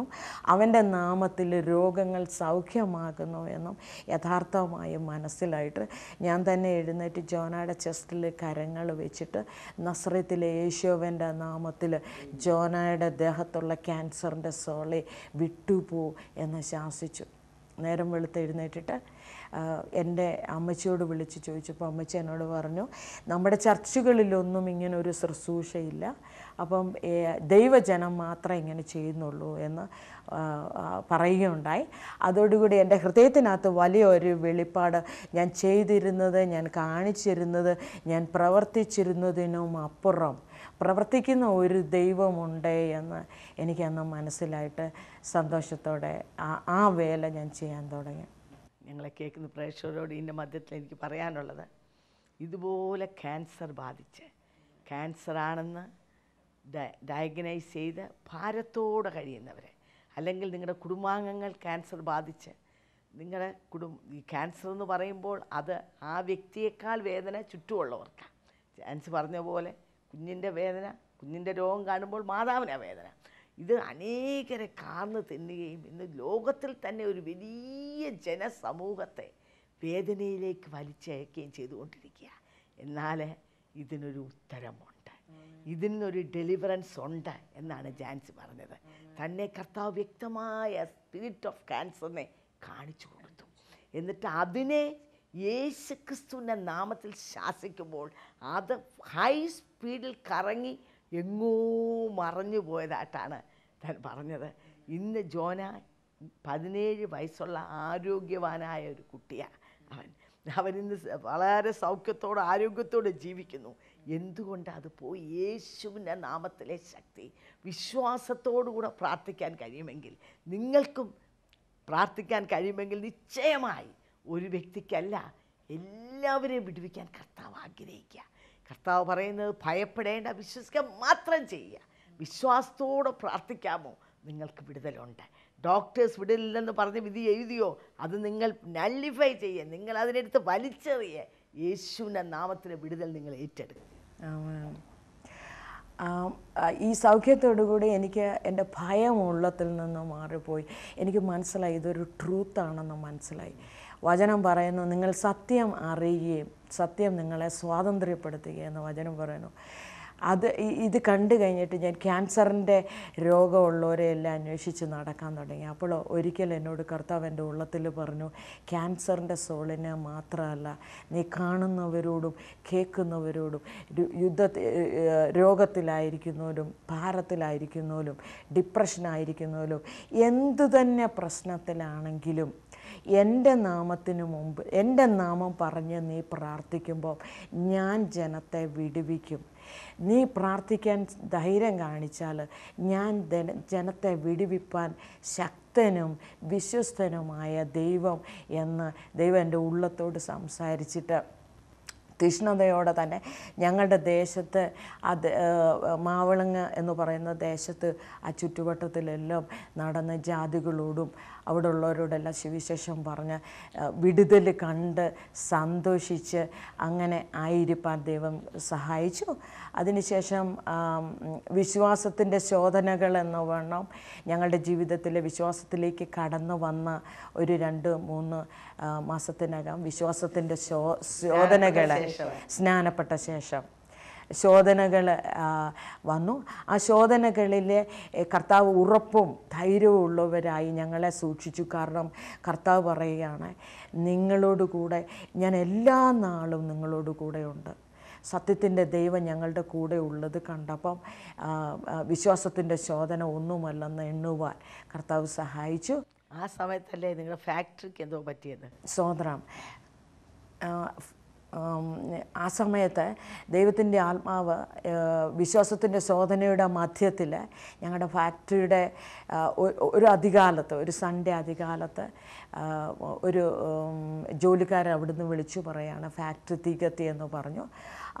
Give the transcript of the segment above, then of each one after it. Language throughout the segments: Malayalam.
ും അവൻ്റെ നാമത്തിൽ രോഗങ്ങൾ സൗഖ്യമാകുന്നു എന്നും യഥാർത്ഥമായും മനസ്സിലായിട്ട് ഞാൻ തന്നെ എഴുന്നേറ്റ് ജോനയുടെ ചെസ്റ്റിൽ കരങ്ങൾ വെച്ചിട്ട് നസ്രത്തിലെ യേശോവൻ്റെ നാമത്തിൽ ജോനയുടെ ദേഹത്തുള്ള ക്യാൻസറിൻ്റെ സോളെ വിട്ടുപോ എന്ന് ശാസിച്ചു നേരം വെളുത്ത് എഴുന്നേറ്റിട്ട് എൻ്റെ അമ്മച്ചിയോട് വിളിച്ച് ചോദിച്ചപ്പോൾ അമ്മച്ചി എന്നോട് പറഞ്ഞു നമ്മുടെ ചർച്ചുകളിലൊന്നും ഇങ്ങനൊരു ശുശ്രൂഷയില്ല അപ്പം ദൈവജനം മാത്രമേ ഇങ്ങനെ ചെയ്യുന്നുള്ളൂ എന്ന് പറയുകയുണ്ടായി അതോടുകൂടി എൻ്റെ ഹൃദയത്തിനകത്ത് വലിയൊരു വെളിപ്പാട് ഞാൻ ചെയ്തിരുന്നത് ഞാൻ കാണിച്ചിരുന്നത് ഞാൻ പ്രവർത്തിച്ചിരുന്നതിനും അപ്പുറം പ്രവർത്തിക്കുന്ന ഒരു ദൈവമുണ്ട് എന്ന് എനിക്കന്ന് മനസ്സിലായിട്ട് സന്തോഷത്തോടെ ആ വേല ഞാൻ ചെയ്യാൻ തുടങ്ങി ഞങ്ങളെ കേൾക്കുന്ന പ്രേക്ഷകരോട് ഇതിൻ്റെ മധ്യത്തിൽ എനിക്ക് പറയാനുള്ളത് ഇതുപോലെ ക്യാൻസർ ബാധിച്ച് ക്യാൻസറാണെന്ന് ഡയഗ്നൈസ് ചെയ്ത് ഭാരത്തോടെ കഴിയുന്നവരെ അല്ലെങ്കിൽ നിങ്ങളുടെ കുടുംബാംഗങ്ങൾ ക്യാൻസർ ബാധിച്ച് നിങ്ങളുടെ കുടും ഈ ക്യാൻസർ എന്ന് പറയുമ്പോൾ അത് ആ വ്യക്തിയേക്കാൾ വേദന ചുറ്റുമുള്ളവർക്കാണ് ക്യാൻസർ പറഞ്ഞ പോലെ കുഞ്ഞിൻ്റെ വേദന കുഞ്ഞിൻ്റെ രോഗം കാണുമ്പോൾ മാതാവിനാ വേദന ഇത് അനേകരെ കാർന്ന് തിന്നുകയും ഇന്ന് ലോകത്തിൽ തന്നെ ഒരു വലിയ ജനസമൂഹത്തെ വേദനയിലേക്ക് വലിച്ചയക്കുകയും ചെയ്തുകൊണ്ടിരിക്കുക എന്നാൽ ഇതിനൊരു ഉത്തരമുണ്ട് ഇതിൽ നിന്നൊരു ഡെലിവറൻസ് ഉണ്ട് എന്നാണ് ജാൻസി പറഞ്ഞത് തന്നെ കർത്താവ് വ്യക്തമായ സ്പിരിറ്റ് ഓഫ് ക്യാൻസറിനെ കാണിച്ചു കൊടുത്തു എന്നിട്ട് അതിനെ യേശു ക്രിസ്തുവിൻ്റെ നാമത്തിൽ ശാസിക്കുമ്പോൾ അത് ഹൈ സ്പീഡിൽ കറങ്ങി എങ്ങോ മറഞ്ഞു പോയതായിട്ടാണ് താൻ പറഞ്ഞത് ഇന്ന് ജോന പതിനേഴ് വയസ്സുള്ള ആരോഗ്യവാനായ ഒരു കുട്ടിയാണ് അവൻ അവനിന്ന് വളരെ സൗഖ്യത്തോടെ ആരോഗ്യത്തോടെ ജീവിക്കുന്നു എന്തുകൊണ്ട് അത് പോയി യേശുവിൻ്റെ നാമത്തിലെ ശക്തി വിശ്വാസത്തോടുകൂടെ പ്രാർത്ഥിക്കാൻ കഴിയുമെങ്കിൽ നിങ്ങൾക്കും പ്രാർത്ഥിക്കാൻ കഴിയുമെങ്കിൽ നിശ്ചയമായി ഒരു വ്യക്തിക്കല്ല എല്ലാവരെയും വിടുവിക്കാൻ കർത്താവ് ആഗ്രഹിക്കുക കർത്താവ് പറയുന്നത് ഭയപ്പെടേണ്ട വിശ്വസിക്കാൻ മാത്രം ചെയ്യുക വിശ്വാസത്തോടെ പ്രാർത്ഥിക്കാമോ നിങ്ങൾക്ക് വിടുതലുണ്ട് ഡോക്ടേഴ്സ് വിടില്ലെന്ന് പറഞ്ഞ് വിധി എഴുതിയോ അത് നിങ്ങൾ നല്ലിഫൈ ചെയ്യുക നിങ്ങൾ അതിനെടുത്ത് വലിച്ചെറിയേ യേശുവിൻ്റെ നാമത്തിലെ വിടുതൽ നിങ്ങൾ ഏറ്റെടുക്കും ഈ സൗഖ്യത്തോടുകൂടി എനിക്ക് എൻ്റെ ഭയം ഉള്ളത്തിൽ നിന്ന് മാറിപ്പോയി എനിക്ക് മനസ്സിലായി ഇതൊരു ട്രൂത്താണെന്ന് മനസ്സിലായി വചനം പറയുന്നു നിങ്ങൾ സത്യം അറിയുകയും സത്യം നിങ്ങളെ സ്വാതന്ത്ര്യപ്പെടുത്തുകയെന്ന് വചനം പറയുന്നു അത് ഇത് കണ്ടു കഴിഞ്ഞിട്ട് ഞാൻ ക്യാൻസറിൻ്റെ രോഗമുള്ളവരെ എല്ലാം അന്വേഷിച്ച് നടക്കാൻ തുടങ്ങി അപ്പോൾ ഒരിക്കൽ എന്നോട് കർത്താവ് എൻ്റെ ഉള്ളത്തിൽ പറഞ്ഞു ക്യാൻസറിൻ്റെ സോളിനെ മാത്രമല്ല നീ കാണുന്നവരോടും കേൾക്കുന്നവരോടും യുദ്ധ രോഗത്തിലായിരിക്കുന്നവരും ഭാരത്തിലായിരിക്കുന്നവരും ഡിപ്രഷനായിരിക്കുന്നവരും എന്തു തന്നെ പ്രശ്നത്തിലാണെങ്കിലും എൻ്റെ നാമത്തിനു മുമ്പ് എൻ്റെ നാമം പറഞ്ഞ് നീ പ്രാർത്ഥിക്കുമ്പോൾ ഞാൻ ജനത്തെ വിടുവിക്കും നീ പ്രാർത്ഥിക്കാൻ ധൈര്യം കാണിച്ചാൽ ഞാൻ ജനത്തെ വിടിവിപ്പാൻ ശക്തനും വിശ്വസ്തനുമായ ദൈവം എന്ന് ദൈവം എൻ്റെ ഉള്ളത്തോട് സംസാരിച്ചിട്ട് തീഷ്ണതയോടെ തന്നെ ഞങ്ങളുടെ ദേശത്ത് അത് മാവളങ്ങ് എന്ന് പറയുന്ന ദേശത്ത് ആ ചുറ്റുവട്ടത്തിലെല്ലാം നടന്ന ജാതികളോടും അവിടെ ഉള്ളവരോടെല്ലാം സുവിശേഷം പറഞ്ഞ് വിടുതൽ കണ്ട് സന്തോഷിച്ച് അങ്ങനെ ആയിരിപ്പാൻ ദൈവം സഹായിച്ചു അതിനുശേഷം വിശ്വാസത്തിൻ്റെ ശോധനകൾ എന്ന വണ്ണം ഞങ്ങളുടെ ജീവിതത്തിലെ വിശ്വാസത്തിലേക്ക് കടന്നു വന്ന ഒരു രണ്ട് മൂന്ന് മാസത്തിനകം വിശ്വാസത്തിൻ്റെ ശോ ശോധനകളെ സ്നാനപ്പെട്ട ശേഷം ശോധനകൾ വന്നു ആ ശോധനകളിൽ കർത്താവ് ഉറപ്പും ധൈര്യവും ഉള്ളവരായി ഞങ്ങളെ സൂക്ഷിച്ചു കാരണം കർത്താവ് പറയുകയാണ് നിങ്ങളോട് കൂടെ ഞാൻ എല്ലാ നാളും നിങ്ങളോട് കൂടെയുണ്ട് സത്യത്തിൻ്റെ ദൈവം ഞങ്ങളുടെ കൂടെ ഉള്ളത് കണ്ടപ്പം വിശ്വാസത്തിൻ്റെ ശോധന ഒന്നുമല്ലെന്ന് എണ്ണുവാൻ കർത്താവ് സഹായിച്ചു ആ സമയത്തല്ലേ നിങ്ങളുടെ ഫാക്ടറിക്ക് എന്തോ പറ്റിയത് സ്വതന്ത്രം ആ സമയത്ത് ദൈവത്തിൻ്റെ ആത്മാവ് വിശ്വാസത്തിൻ്റെ ശോധനയുടെ മധ്യത്തിൽ ഞങ്ങളുടെ ഫാക്ടറിയുടെ ഒരു അധികാലത്ത് ഒരു സൺഡേ അധികാലത്ത് ഒരു ജോലിക്കാരൻ അവിടുന്ന് വിളിച്ചു പറയാണ് ഫാക്ടറി തീകത്തി എന്ന് പറഞ്ഞു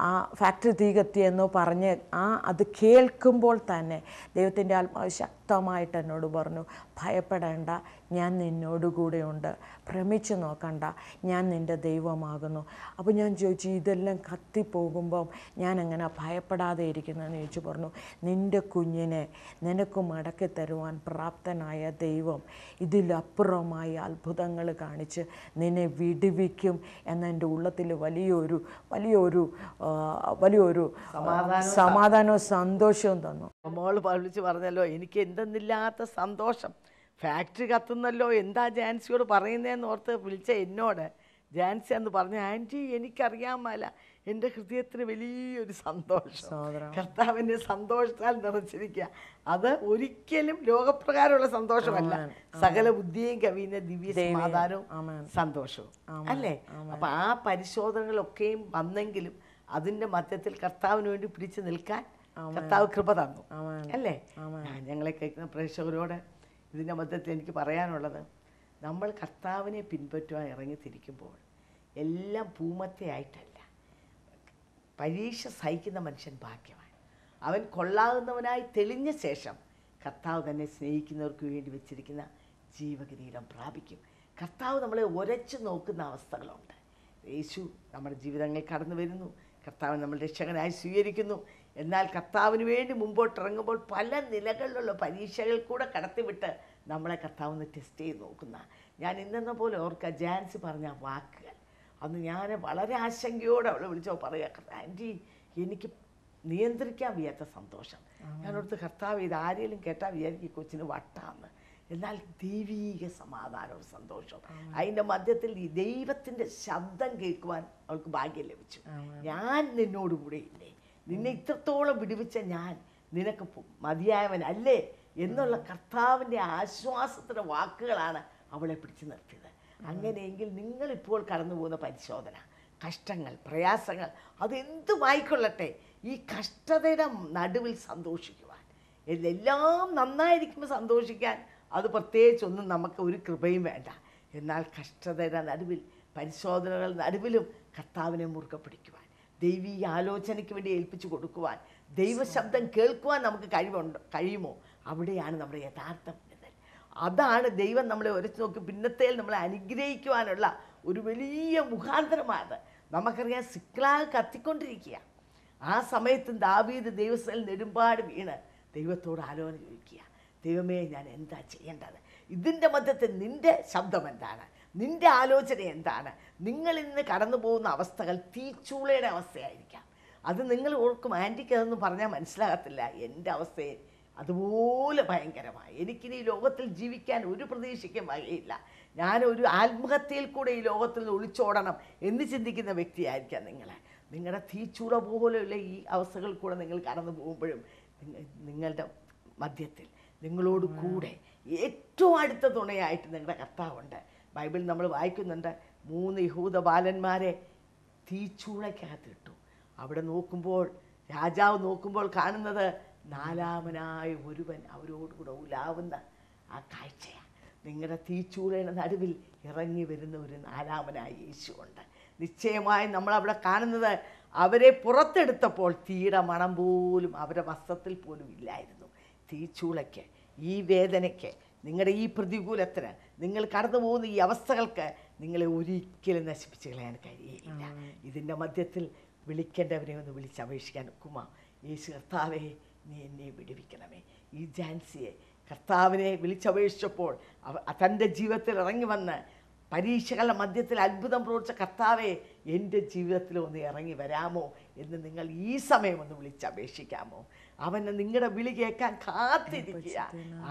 ആ ഫാക്ടറി തീ കത്തിയെന്നോ പറഞ്ഞ് ആ അത് കേൾക്കുമ്പോൾ തന്നെ ദൈവത്തിൻ്റെ ആത്മാവ് ശക്തമായിട്ട് എന്നോട് പറഞ്ഞു ഭയപ്പെടേണ്ട ഞാൻ നിന്നോടുകൂടെയുണ്ട് ഭ്രമിച്ചു നോക്കണ്ട ഞാൻ നിൻ്റെ ദൈവമാകുന്നു അപ്പോൾ ഞാൻ ചോദിച്ചു ഇതെല്ലാം കത്തിപ്പോകുമ്പം ഞാൻ അങ്ങനെ ഭയപ്പെടാതെ ഇരിക്കുന്നതെന്ന് ചോദിച്ചു പറഞ്ഞു നിൻ്റെ കുഞ്ഞിനെ നിനക്ക് മടക്കി തരുവാൻ പ്രാപ്തനായ ദൈവം ഇതിലപ്പുറമായി അത്ഭുതങ്ങൾ കാണിച്ച് നിന്നെ വിടുവിക്കും എന്നെൻ്റെ ഉള്ളത്തിൽ വലിയൊരു വലിയൊരു വലിയൊരു സമാധാനവും സന്തോഷവും തന്നു മോള് വിളിച്ച് പറഞ്ഞല്ലോ എനിക്ക് എന്തെന്നില്ലാത്ത സന്തോഷം ഫാക്ടറി കത്തുന്നല്ലോ എന്താ ജാൻസിയോട് പറയുന്നതെന്ന് ഓർത്ത് വിളിച്ച എന്നോട് ജാൻസി എന്ന് പറഞ്ഞ ആൻറ്റി എനിക്കറിയാമല്ല എൻ്റെ ഹൃദയത്തിന് വലിയൊരു സന്തോഷം കർത്താവിൻ്റെ സന്തോഷത്താൽ നിറച്ചിരിക്കുക അത് ഒരിക്കലും ലോകപ്രകാരമുള്ള സന്തോഷമല്ല സകല ബുദ്ധിയും കവിയുന്ന ദിവ്യ സമാധാനവും സന്തോഷവും അല്ലേ അപ്പം ആ പരിശോധനകളൊക്കെയും വന്നെങ്കിലും അതിൻ്റെ മധ്യത്തിൽ കർത്താവിന് വേണ്ടി പിടിച്ചു നിൽക്കാൻ കർത്താവ് കൃപ തന്നു അല്ലേ ഞങ്ങളെ കേൾക്കുന്ന പ്രേക്ഷകരോട് ഇതിൻ്റെ മധ്യത്തിൽ എനിക്ക് പറയാനുള്ളത് നമ്മൾ കർത്താവിനെ പിൻപറ്റുവാൻ തിരിക്കുമ്പോൾ എല്ലാം പൂമത്തെയായിട്ടല്ല പരീക്ഷ സഹിക്കുന്ന മനുഷ്യൻ ഭാഗ്യമാണ് അവൻ കൊള്ളാകുന്നവനായി തെളിഞ്ഞ ശേഷം കർത്താവ് തന്നെ സ്നേഹിക്കുന്നവർക്ക് വേണ്ടി വെച്ചിരിക്കുന്ന ജീവകിരീടം പ്രാപിക്കും കർത്താവ് നമ്മളെ ഉരച്ചു നോക്കുന്ന അവസ്ഥകളുണ്ട് യേശു നമ്മുടെ ജീവിതങ്ങൾ കടന്നു വരുന്നു കർത്താവ് നമ്മൾ രക്ഷകനായി സ്വീകരിക്കുന്നു എന്നാൽ കർത്താവിന് വേണ്ടി മുമ്പോട്ട് ഇറങ്ങുമ്പോൾ പല നിലകളിലുള്ള പരീക്ഷകൾ കൂടെ കടത്തിവിട്ട് നമ്മളെ കർത്താവ് ഒന്ന് ടെസ്റ്റ് ചെയ്ത് നോക്കുന്ന ഞാൻ ഇന്നെന്ന പോലെ ഓർക്കുക ജാൻസ് പറഞ്ഞ വാക്കുകൾ അന്ന് ഞാൻ വളരെ ആശങ്കയോടെ അവളെ വിളിച്ചോ പറയുക ആൻറ്റി എനിക്ക് നിയന്ത്രിക്കാൻ വയ്യാത്ത സന്തോഷം ഞാനോടത്ത് കർത്താവ് ഇത് ആരെങ്കിലും കേട്ടാൽ വിചാരിക്കും കൊച്ചിന് വട്ടാന്ന് എന്നാൽ ദൈവീക സമാധാനവും സന്തോഷവും അതിൻ്റെ മധ്യത്തിൽ ഈ ദൈവത്തിൻ്റെ ശബ്ദം കേൾക്കുവാൻ അവൾക്ക് ഭാഗ്യം ലഭിച്ചു ഞാൻ നിന്നോടുകൂടെ ഇല്ലേ നിന്നെ ഇത്രത്തോളം വിടുവിച്ച ഞാൻ നിനക്ക് മതിയായവനല്ലേ എന്നുള്ള കർത്താവിൻ്റെ ആശ്വാസത്തിൻ്റെ വാക്കുകളാണ് അവളെ പിടിച്ചു നിർത്തിയത് അങ്ങനെയെങ്കിൽ നിങ്ങളിപ്പോൾ കടന്നു പോകുന്ന പരിശോധന കഷ്ടങ്ങൾ പ്രയാസങ്ങൾ അതെന്തുമായിക്കൊള്ളട്ടെ ഈ കഷ്ടതയുടെ നടുവിൽ സന്തോഷിക്കുവാൻ എല്ലാം നന്നായിരിക്കുമ്പോൾ സന്തോഷിക്കാൻ അത് പ്രത്യേകിച്ചൊന്നും നമുക്ക് ഒരു കൃപയും വേണ്ട എന്നാൽ കഷ്ടതയുടെ നടുവിൽ പരിശോധനകളുടെ നടുവിലും കർത്താവിനെ മുറുകെ പിടിക്കുവാൻ ദൈവീയ ആലോചനയ്ക്ക് വേണ്ടി ഏൽപ്പിച്ചു കൊടുക്കുവാൻ ദൈവശബ്ദം കേൾക്കുവാൻ നമുക്ക് കഴിവുണ്ട് കഴിയുമോ അവിടെയാണ് നമ്മുടെ യഥാർത്ഥം അതാണ് ദൈവം നമ്മളെ ഉരച്ചു നോക്കി പിന്നത്തേൽ നമ്മളെ അനുഗ്രഹിക്കുവാനുള്ള ഒരു വലിയ മുഖാന്തരമാണ് നമുക്കറിയാം സിക്ലാഗ് കത്തിക്കൊണ്ടിരിക്കുക ആ സമയത്തും ദാവീദ് ദൈവസ്ഥലിൽ നെടുമ്പാട് വീണ് ദൈവത്തോട് ആലോചന ചോദിക്കുക ദൈവമേ ഞാൻ എന്താ ചെയ്യേണ്ടത് ഇതിൻ്റെ മധ്യത്തിൽ നിൻ്റെ ശബ്ദം എന്താണ് നിൻ്റെ ആലോചന എന്താണ് നിങ്ങൾ ഇന്ന് കടന്നു പോകുന്ന അവസ്ഥകൾ തീച്ചൂളയുടെ അവസ്ഥയായിരിക്കാം അത് നിങ്ങൾ ഓർക്കും ആൻറ്റിക്ക് അതൊന്നും പറഞ്ഞാൽ മനസ്സിലാകത്തില്ല എൻ്റെ അവസ്ഥയെ അതുപോലെ ഭയങ്കരമായി എനിക്കിനി ഈ ലോകത്തിൽ ജീവിക്കാൻ ഒരു പ്രതീക്ഷയ്ക്കും വകയില്ല ഞാനൊരു ആത്മഹത്യയിൽ കൂടെ ഈ ലോകത്തിൽ നിന്ന് ഒളിച്ചോടണം എന്ന് ചിന്തിക്കുന്ന വ്യക്തിയായിരിക്കാം നിങ്ങൾ നിങ്ങളുടെ തീച്ചൂള പോലെയുള്ള ഈ അവസ്ഥകൾ കൂടെ നിങ്ങൾ കടന്നു പോകുമ്പോഴും നിങ്ങളുടെ മധ്യത്തിൽ നിങ്ങളോട് കൂടെ ഏറ്റവും അടുത്ത തുണയായിട്ട് നിങ്ങളുടെ കർത്താവുണ്ട് ബൈബിൾ നമ്മൾ വായിക്കുന്നുണ്ട് മൂന്ന് യഹൂദ ബാലന്മാരെ തീച്ചൂളയ്ക്കകത്ത് ഇട്ടു അവിടെ നോക്കുമ്പോൾ രാജാവ് നോക്കുമ്പോൾ കാണുന്നത് നാലാമനായ ഒരുവൻ അവരോടുകൂടെ ഉലാവുന്ന ആ കാഴ്ചയാണ് നിങ്ങളുടെ തീച്ചൂളയുടെ നടുവിൽ ഇറങ്ങി വരുന്ന ഒരു നാലാമനായ യേശുണ്ട് നിശ്ചയമായും നമ്മളവിടെ കാണുന്നത് അവരെ പുറത്തെടുത്തപ്പോൾ തീയുടെ മണം പോലും അവരുടെ വസ്ത്രത്തിൽ പോലും ഇല്ലായിരുന്നു തീച്ചൂളയ്ക്ക് ഈ വേദനയ്ക്ക് നിങ്ങളുടെ ഈ പ്രതികൂലത്തിന് നിങ്ങൾ കടന്നു പോകുന്ന ഈ അവസ്ഥകൾക്ക് നിങ്ങളെ ഒരിക്കലും നശിപ്പിച്ച് കളയാൻ കഴിയില്ല ഇതിൻ്റെ മധ്യത്തിൽ വിളിക്കേണ്ടവനെ ഒന്ന് വിളിച്ചപേക്ഷിക്കാൻ കുമാ യേശു കർത്താവെ നീ എന്നെ വിടുവിക്കണമേ ഈ ജാൻസിയെ കർത്താവിനെ വിളിച്ചപേക്ഷിച്ചപ്പോൾ തൻ്റെ ജീവിതത്തിൽ ഇറങ്ങി വന്ന് പരീക്ഷകളുടെ മധ്യത്തിൽ അത്ഭുതം പ്രവർത്തിച്ച കർത്താവെ എൻ്റെ ജീവിതത്തിൽ ഒന്ന് ഇറങ്ങി വരാമോ എന്ന് നിങ്ങൾ ഈ സമയം ഒന്ന് വിളിച്ചപേക്ഷിക്കാമോ അവനെ നിങ്ങളുടെ വിളി കേൾക്കാൻ കാത്തിരിക്കുക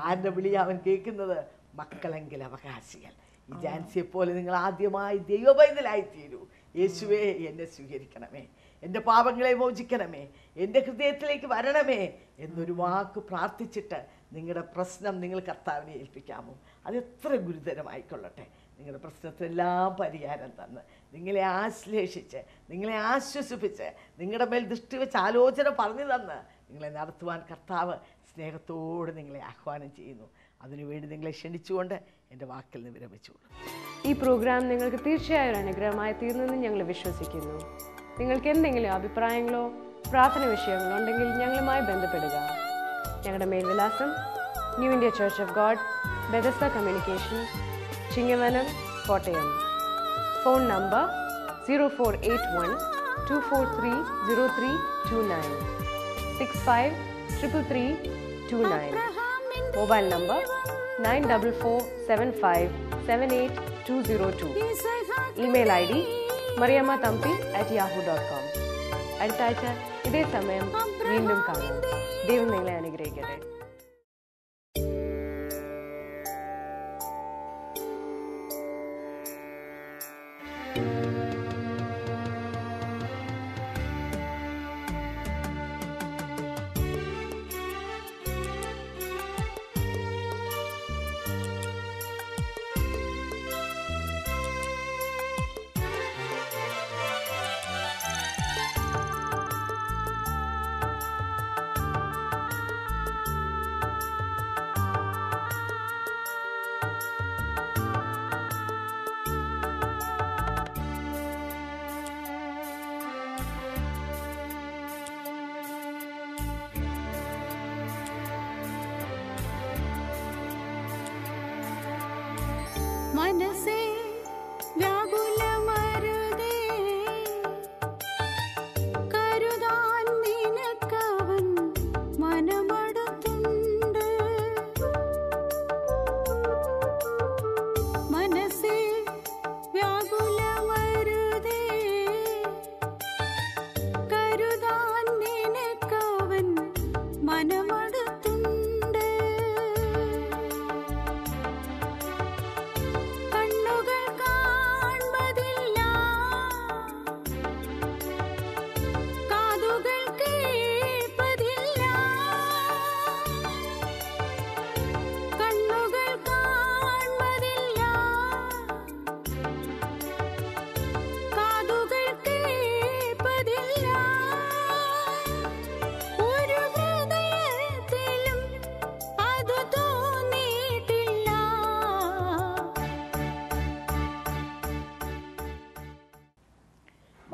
ആരുടെ വിളി അവൻ കേൾക്കുന്നത് മക്കളെങ്കിൽ അവകാശികൾ ഈ ജാൻസിയെ പോലെ നിങ്ങൾ ആദ്യമായി ദൈവപൈതലായി തീരൂ യേശുവേ എന്നെ സ്വീകരിക്കണമേ എൻ്റെ പാപങ്ങളെ മോചിക്കണമേ എൻ്റെ ഹൃദയത്തിലേക്ക് വരണമേ എന്നൊരു വാക്ക് പ്രാർത്ഥിച്ചിട്ട് നിങ്ങളുടെ പ്രശ്നം നിങ്ങൾ കർത്താവിനെ ഏൽപ്പിക്കാമോ അതെത്ര ഗുരുതരമായിക്കൊള്ളട്ടെ നിങ്ങളുടെ പ്രശ്നത്തിനെല്ലാം പരിഹാരം തന്ന് നിങ്ങളെ ആശ്ലേഷിച്ച് നിങ്ങളെ ആശ്വസിപ്പിച്ച് നിങ്ങളുടെ മേൽ ദൃഷ്ടി വെച്ച് ആലോചന പറഞ്ഞു തന്ന് നിങ്ങളെ നടത്തുവാൻ കർത്താവ് സ്നേഹത്തോട് നിങ്ങളെ ആഹ്വാനം ചെയ്യുന്നു അതിനുവേണ്ടി നിങ്ങളെ ക്ഷണിച്ചുകൊണ്ട് എൻ്റെ വാക്കിൽ നിന്ന് വിരമിച്ചുകൊള്ളു ഈ പ്രോഗ്രാം നിങ്ങൾക്ക് തീർച്ചയായും ഒരു അനുഗ്രഹമായി തീർന്നെന്ന് ഞങ്ങൾ വിശ്വസിക്കുന്നു നിങ്ങൾക്ക് എന്തെങ്കിലും അഭിപ്രായങ്ങളോ പ്രാർത്ഥന വിഷയങ്ങളോ ഉണ്ടെങ്കിൽ ഞങ്ങളുമായി ബന്ധപ്പെടുക ഞങ്ങളുടെ മേൽവിലാസം new India church of God Bethesda communication Chingavanam Kottayam phone number zero four eight one two four three zero three two nine six five triple three two nine mobile number nine double four seven five seven eight two zero two email I D Mariamma Thampi at Yahoo dot com അടുത്ത ആഴ്ച ഇതേ സമയം വീണ്ടും കാണാം ദൈവം നിങ്ങളെ അനുഗ്രഹിക്കട്ടെ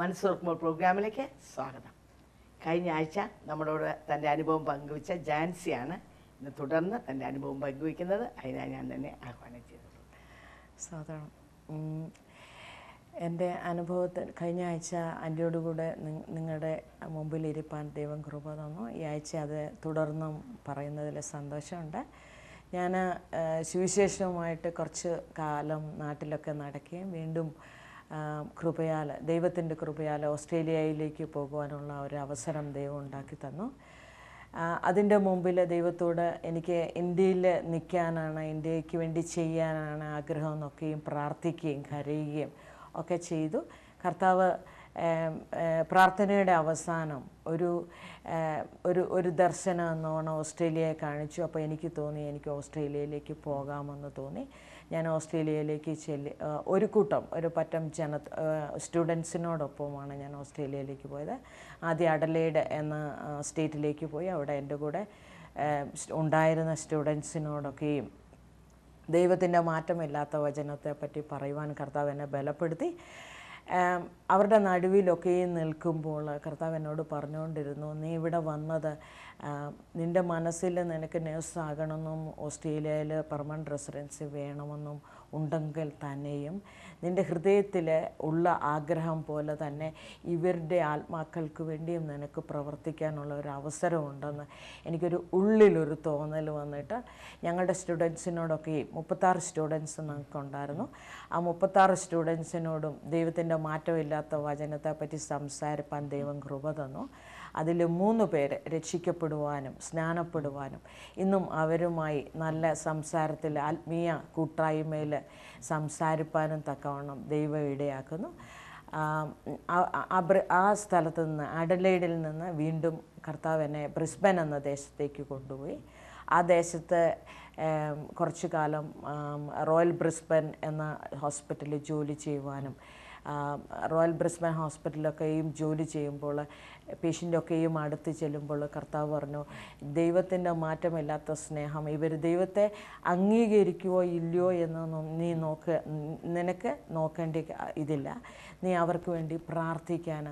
മനസ്സുറക്കുമ്പോൾ പ്രോഗ്രാമിലേക്ക് സ്വാഗതം കഴിഞ്ഞ ആഴ്ച നമ്മളോട് തൻ്റെ അനുഭവം പങ്കുവച്ച ജാൻസിയാണ് ഇന്ന് തുടർന്ന് തൻ്റെ അനുഭവം പങ്കുവയ്ക്കുന്നത് അതിനാണ് ഞാൻ തന്നെ ആഹ്വാനം ചെയ്തത് സ്വാഗതം എൻ്റെ അനുഭവത്തിൽ കഴിഞ്ഞ ആഴ്ച അൻ്റെയോട് കൂടെ നിങ്ങളുടെ മുമ്പിൽ ഇരിപ്പാൻ ദൈവം കൃപ തന്നു ഈ ആഴ്ച അത് തുടർന്നും പറയുന്നതിൽ സന്തോഷമുണ്ട് ഞാൻ സുവിശേഷവുമായിട്ട് കുറച്ച് കാലം നാട്ടിലൊക്കെ നടക്കുകയും വീണ്ടും കൃപയാൽ ദൈവത്തിൻ്റെ കൃപയാൽ ഓസ്ട്രേലിയയിലേക്ക് പോകുവാനുള്ള ഒരു അവസരം ദൈവം ഉണ്ടാക്കി തന്നു അതിൻ്റെ മുമ്പിൽ ദൈവത്തോട് എനിക്ക് ഇന്ത്യയിൽ നിൽക്കാനാണ് ഇന്ത്യക്ക് വേണ്ടി ചെയ്യാനാണ് ആഗ്രഹം എന്നൊക്കെയും പ്രാർത്ഥിക്കുകയും കരയുകയും ഒക്കെ ചെയ്തു കർത്താവ് പ്രാർത്ഥനയുടെ അവസാനം ഒരു ഒരു ഒരു ദർശനം എന്നോണം ഓസ്ട്രേലിയയെ കാണിച്ചു അപ്പോൾ എനിക്ക് തോന്നി എനിക്ക് ഓസ്ട്രേലിയയിലേക്ക് പോകാമെന്ന് തോന്നി ഞാൻ ഓസ്ട്രേലിയയിലേക്ക് ചെല്ലി ഒരു കൂട്ടം ഒരു പറ്റം ജന സ്റ്റുഡൻസിനോടൊപ്പമാണ് ഞാൻ ഓസ്ട്രേലിയയിലേക്ക് പോയത് ആദ്യം അഡലേഡ് എന്ന സ്റ്റേറ്റിലേക്ക് പോയി അവിടെ എൻ്റെ കൂടെ ഉണ്ടായിരുന്ന സ്റ്റുഡൻസിനോടൊക്കെയും ദൈവത്തിൻ്റെ മാറ്റമില്ലാത്ത വചനത്തെപ്പറ്റി പറയുവാൻ കർത്താവ് എന്നെ ബലപ്പെടുത്തി അവരുടെ നടുവിലൊക്കെ നിൽക്കുമ്പോൾ കർത്താവ് എന്നോട് പറഞ്ഞുകൊണ്ടിരുന്നു നീ ഇവിടെ വന്നത് നിൻ്റെ മനസ്സിൽ നിനക്ക് നേഴ്സാകണമെന്നും ഓസ്ട്രേലിയയിൽ പെർമനൻറ്റ് റെസിഡൻസി വേണമെന്നും ഉണ്ടെങ്കിൽ തന്നെയും നിൻ്റെ ഹൃദയത്തിൽ ഉള്ള ആഗ്രഹം പോലെ തന്നെ ഇവരുടെ ആത്മാക്കൾക്ക് വേണ്ടിയും നിനക്ക് പ്രവർത്തിക്കാനുള്ള ഒരു അവസരമുണ്ടെന്ന് എനിക്കൊരു ഉള്ളിലൊരു തോന്നൽ വന്നിട്ട് ഞങ്ങളുടെ സ്റ്റുഡൻസിനോടൊക്കെ മുപ്പത്താറ് സ്റ്റുഡൻസ് ഉണ്ടായിരുന്നു ആ മുപ്പത്താറ് സ്റ്റുഡൻസിനോടും ദൈവത്തിൻ്റെ മാറ്റമില്ലാത്ത വചനത്തെപ്പറ്റി സംസാരിപ്പാൻ ദൈവം കൃപ തന്നു അതിൽ മൂന്ന് പേര് രക്ഷിക്കപ്പെടുവാനും സ്നാനപ്പെടുവാനും ഇന്നും അവരുമായി നല്ല സംസാരത്തിൽ ആത്മീയ കൂട്ടായ്മയിൽ സംസാരിപ്പാനും തക്കവണ്ണം ദൈവം ഇടയാക്കുന്നു ആ സ്ഥലത്ത് നിന്ന് അഡലൈഡിൽ നിന്ന് വീണ്ടും കർത്താവ് എന്നെ ബ്രിസ്ബൻ എന്ന ദേശത്തേക്ക് കൊണ്ടുപോയി ആ ദേശത്ത് കുറച്ചു കാലം റോയൽ ബ്രിസ്ബൻ എന്ന ഹോസ്പിറ്റലിൽ ജോലി ചെയ്യുവാനും റോയൽ ബ്രിസ്ബൻ ഹോസ്പിറ്റലൊക്കെയും ജോലി ചെയ്യുമ്പോൾ പേഷ്യൻ്റൊക്കെയും അടുത്ത് ചെല്ലുമ്പോൾ കർത്താവ് പറഞ്ഞു ദൈവത്തിൻ്റെ മാറ്റമില്ലാത്ത സ്നേഹം ഇവർ ദൈവത്തെ അംഗീകരിക്കുവോ ഇല്ലയോ എന്ന് നീ നോക്ക് നിനക്ക് നോക്കേണ്ട ഇതില്ല നീ അവർക്ക് വേണ്ടി പ്രാർത്ഥിക്കാൻ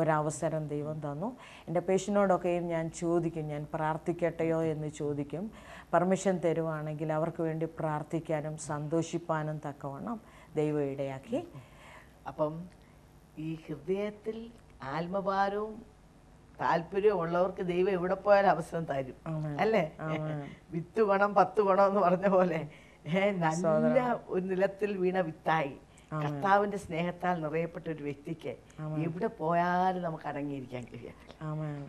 ഒരവസരം ദൈവം തന്നു എൻ്റെ പേഷ്യനോടൊക്കെയും ഞാൻ ചോദിക്കും ഞാൻ പ്രാർത്ഥിക്കട്ടെയോ എന്ന് ചോദിക്കും പെർമിഷൻ തരുവാണെങ്കിൽ അവർക്ക് വേണ്ടി പ്രാർത്ഥിക്കാനും സന്തോഷിപ്പാനും തക്കവണ്ണം ദൈവം ഇടയാക്കി അപ്പം ഈ ഹൃദയത്തിൽ ആത്മഭാരവും താല്പര്യവും ഉള്ളവർക്ക് ദൈവം എവിടെ പോയാലും അവസരം തരും അല്ലേ വിത്ത് ഗുണം പത്ത് ഗുണം എന്ന് പറഞ്ഞ പോലെ നല്ല ഒരു നിലത്തിൽ വീണ വിത്തായി കർത്താവിന്റെ സ്നേഹത്താൽ നിറയപ്പെട്ട ഒരു വ്യക്തിക്ക് എവിടെ പോയാലും നമുക്ക് അടങ്ങിയിരിക്കാൻ കഴിയാം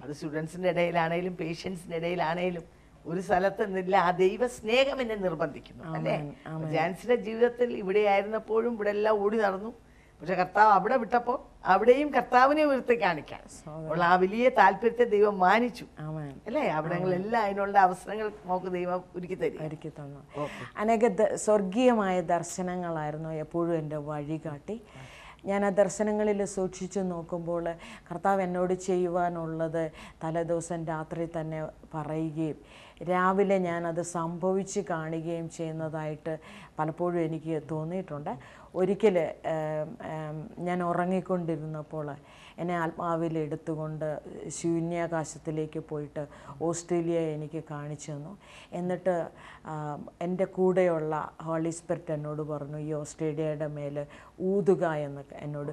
അത് സ്റ്റുഡൻസിന്റെ ഇടയിലാണേലും പേഷ്യൻസിന്റെ ഇടയിലാണേലും ഒരു സ്ഥലത്ത് നിന്നില്ല ആ ദൈവ സ്നേഹം എന്നെ നിർബന്ധിക്കുന്നു അല്ലേ ജാൻസിന്റെ ജീവിതത്തിൽ ഇവിടെ ആയിരുന്നപ്പോഴും ഇവിടെ എല്ലാം ഓടി നടന്നു പക്ഷെ കർത്താവ് അവിടെ വിട്ടപ്പോൾ അവിടെയും കർത്താവിനെ ഉയർത്തി കാണിക്കാൻ ഉള്ള ആ വലിയ താല്പര്യത്തെ ദൈവം മാനിച്ചു അല്ലേ എല്ലാം അതിനുള്ള അവസരങ്ങൾ നമുക്ക് ദൈവം ഒരുക്കി തരും തന്നു അനേക സ്വർഗീയമായ ദർശനങ്ങളായിരുന്നു എപ്പോഴും എൻ്റെ കാട്ടി ഞാൻ ആ ദർശനങ്ങളിൽ സൂക്ഷിച്ചു നോക്കുമ്പോൾ കർത്താവ് എന്നോട് ചെയ്യുവാനുള്ളത് തലേദിവസം രാത്രി തന്നെ പറയുകയും രാവിലെ ഞാനത് സംഭവിച്ച് കാണുകയും ചെയ്യുന്നതായിട്ട് പലപ്പോഴും എനിക്ക് തോന്നിയിട്ടുണ്ട് ഒരിക്കൽ ഞാൻ ഉറങ്ങിക്കൊണ്ടിരുന്നപ്പോൾ എന്നെ ആത്മാവിൽ എടുത്തുകൊണ്ട് ശൂന്യാകാശത്തിലേക്ക് പോയിട്ട് ഓസ്ട്രേലിയ എനിക്ക് കാണിച്ചു തന്നു എന്നിട്ട് എൻ്റെ കൂടെയുള്ള ഹോളിസ്പെർട്ട് എന്നോട് പറഞ്ഞു ഈ ഓസ്ട്രേലിയയുടെ മേൽ ഊതുക എന്നൊക്കെ എന്നോട്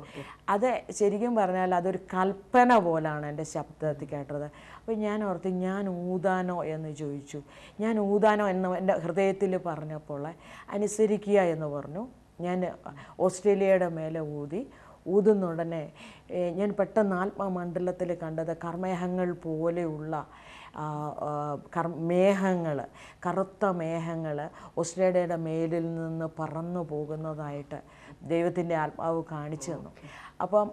അത് ശരിക്കും പറഞ്ഞാൽ അതൊരു കൽപ്പന പോലാണ് എൻ്റെ ശബ്ദത്തിൽ കേട്ടത് അപ്പോൾ ഞാൻ ഓർത്ത് ഞാൻ ഊതാനോ എന്ന് ചോദിച്ചു ഞാൻ ഊതാനോ എന്ന് എൻ്റെ ഹൃദയത്തിൽ പറഞ്ഞപ്പോൾ അനുസരിക്കുക എന്ന് പറഞ്ഞു ഞാൻ ഓസ്ട്രേലിയയുടെ മേലെ ഊതി ഊതുന്നുടനെ ഞാൻ പെട്ടെന്ന് ആത്മാമണ്ഡലത്തിൽ കണ്ടത് കർമ്മേഹങ്ങൾ പോലെയുള്ള മേഘങ്ങൾ കറുത്ത മേഘങ്ങൾ ഓസ്ട്രേലിയയുടെ മേലിൽ നിന്ന് പറന്നു പോകുന്നതായിട്ട് ദൈവത്തിൻ്റെ ആത്മാവ് കാണിച്ചു തന്നു അപ്പം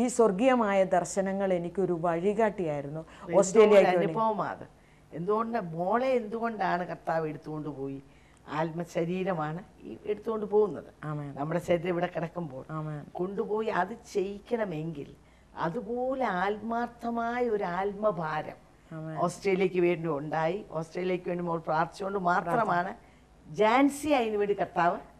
ഈ സ്വർഗീയമായ ദർശനങ്ങൾ എനിക്കൊരു വഴികാട്ടിയായിരുന്നു ഓസ്ട്രേലിയക്ക് അനുഭവമാണ് എന്തുകൊണ്ട് മോളെ എന്തുകൊണ്ടാണ് കർത്താവ് എടുത്തുകൊണ്ട് പോയി ആത്മശരീരമാണ് ഈ എടുത്തുകൊണ്ട് പോകുന്നത് നമ്മുടെ ശരീരം ഇവിടെ കിടക്കുമ്പോൾ കൊണ്ടുപോയി അത് ചെയ്യിക്കണമെങ്കിൽ അതുപോലെ ആത്മാർത്ഥമായ ഒരു ആത്മഭാരം ഓസ്ട്രേലിയക്ക് വേണ്ടി ഉണ്ടായി ഓസ്ട്രേലിയക്ക് വേണ്ടി മോൾ പ്രാർത്ഥിച്ചുകൊണ്ട് മാത്രമാണ് ജാൻസി അതിനു വേണ്ടി കർത്താവ്